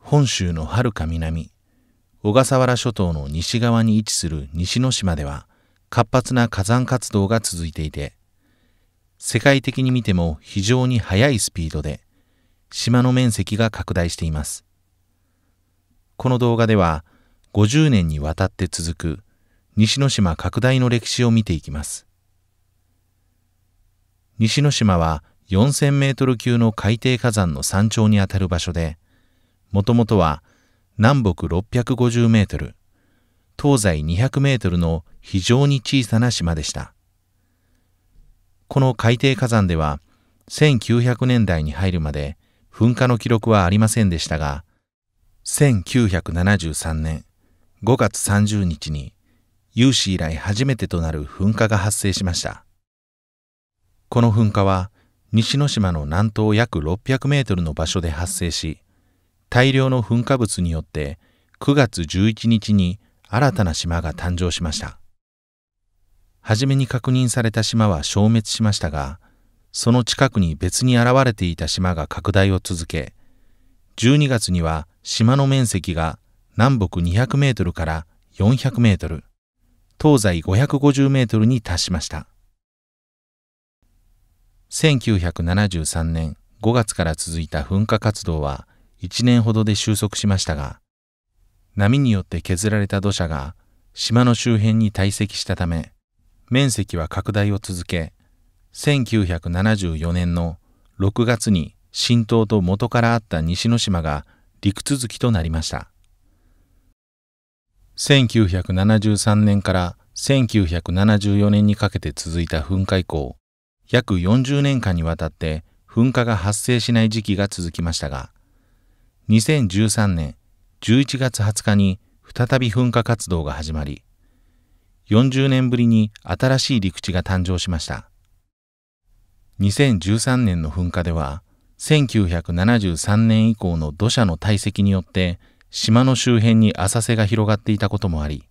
本州のはるか南小笠原諸島の西側に位置する西之島では活発な火山活動が続いていて世界的に見ても非常に速いスピードで島の面積が拡大していますこの動画では50年にわたって続く西之島拡大の歴史を見ていきます西之島は4000メートル級の海底火山の山頂にあたる場所でもともとは南北650メートル、東西200メートルの非常に小さな島でした。この海底火山では1900年代に入るまで噴火の記録はありませんでしたが、1973年5月30日に有史以来初めてとなる噴火が発生しました。この噴火は西之島の南東約600メートルの場所で発生し、大量の噴火物によって9月11日に新たな島が誕生しました初めに確認された島は消滅しましたがその近くに別に現れていた島が拡大を続け12月には島の面積が南北200メートルから400メートル東西550メートルに達しました1973年5月から続いた噴火活動は1年ほどで収束しましたが、波によって削られた土砂が島の周辺に堆積したため、面積は拡大を続け、1974年の6月に新島と元からあった西之島が陸続きとなりました。1973年から1974年にかけて続いた噴火以降、約40年間にわたって噴火が発生しない時期が続きましたが、2013年11月20日に再び噴火活動が始まり、40年ぶりに新しい陸地が誕生しました。2013年の噴火では、1973年以降の土砂の堆積によって島の周辺に浅瀬が広がっていたこともあり、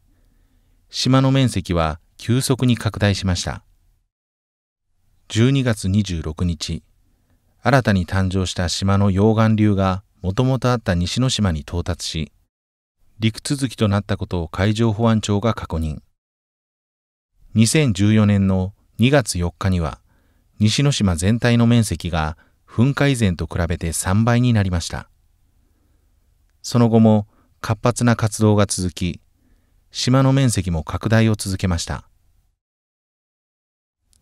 島の面積は急速に拡大しました。12月26日、新たに誕生した島の溶岩流がもともとあった西之島に到達し、陸続きとなったことを海上保安庁が確認。2014年の2月4日には、西之島全体の面積が噴火以前と比べて3倍になりました。その後も活発な活動が続き、島の面積も拡大を続けました。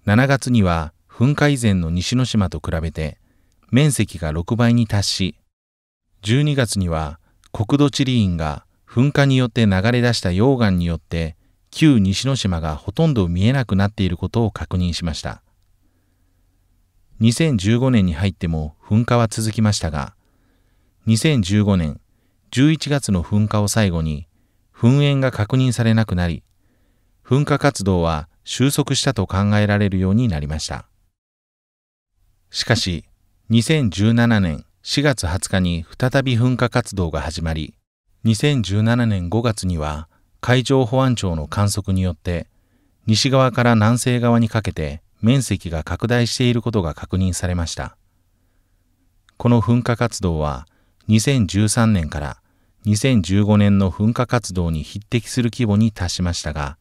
7月には噴火以前の西之島と比べて面積が6倍に達し、12月には国土地理院が噴火によって流れ出した溶岩によって旧西之島がほとんど見えなくなっていることを確認しました2015年に入っても噴火は続きましたが2015年11月の噴火を最後に噴煙が確認されなくなり噴火活動は収束したと考えられるようになりましたしかし2017年4月20日に再び噴火活動が始まり、2017年5月には海上保安庁の観測によって西側から南西側にかけて面積が拡大していることが確認されました。この噴火活動は2013年から2015年の噴火活動に匹敵する規模に達しましたが、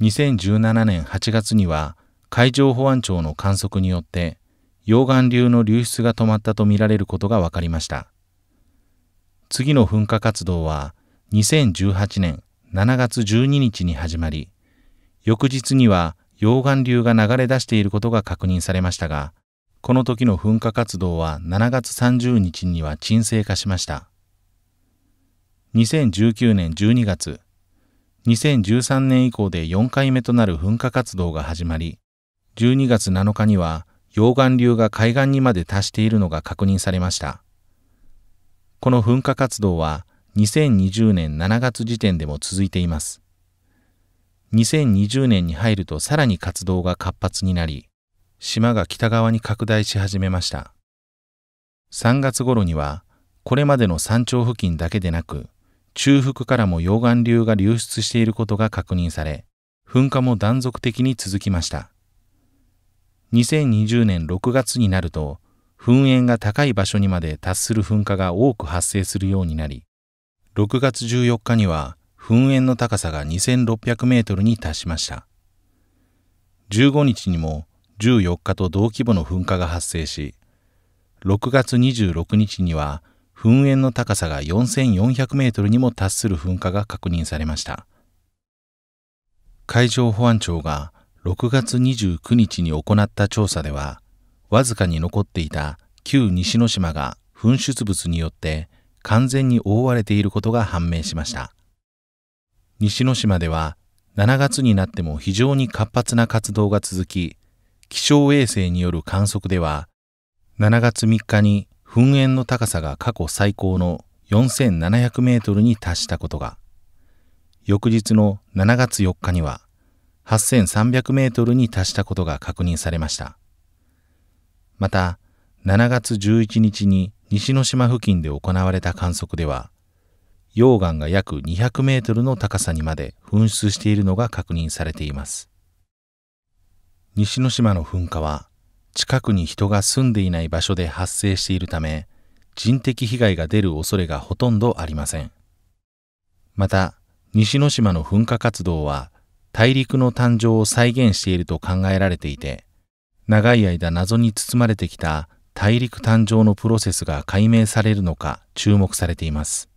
2017年8月には海上保安庁の観測によって溶岩流の流出が止まったとみられることが分かりました。次の噴火活動は2018年7月12日に始まり、翌日には溶岩流が流れ出していることが確認されましたが、この時の噴火活動は7月30日には沈静化しました。2019年12月、2013年以降で4回目となる噴火活動が始まり、12月7日には溶岩流が海岸にまで達しているのが確認されました。この噴火活動は2020年7月時点でも続いています。2020年に入るとさらに活動が活発になり、島が北側に拡大し始めました。3月頃には、これまでの山頂付近だけでなく、中腹からも溶岩流が流出していることが確認され、噴火も断続的に続きました。2020年6月になると噴煙が高い場所にまで達する噴火が多く発生するようになり6月14日には噴煙の高さが2600メートルに達しました15日にも14日と同規模の噴火が発生し6月26日には噴煙の高さが4400メートルにも達する噴火が確認されました海上保安庁が6月29日に行った調査ではわずかに残っていた旧西之島が噴出物によって完全に覆われていることが判明しました西之島では7月になっても非常に活発な活動が続き気象衛星による観測では7月3日に噴煙の高さが過去最高の4700メートルに達したことが翌日の7月4日には8300メートルに達したことが確認されました。また、7月11日に西之島付近で行われた観測では、溶岩が約200メートルの高さにまで噴出しているのが確認されています。西之島の噴火は、近くに人が住んでいない場所で発生しているため、人的被害が出る恐れがほとんどありません。また、西之島の噴火活動は大陸の誕生を再現していると考えられていて、長い間謎に包まれてきた大陸誕生のプロセスが解明されるのか注目されています。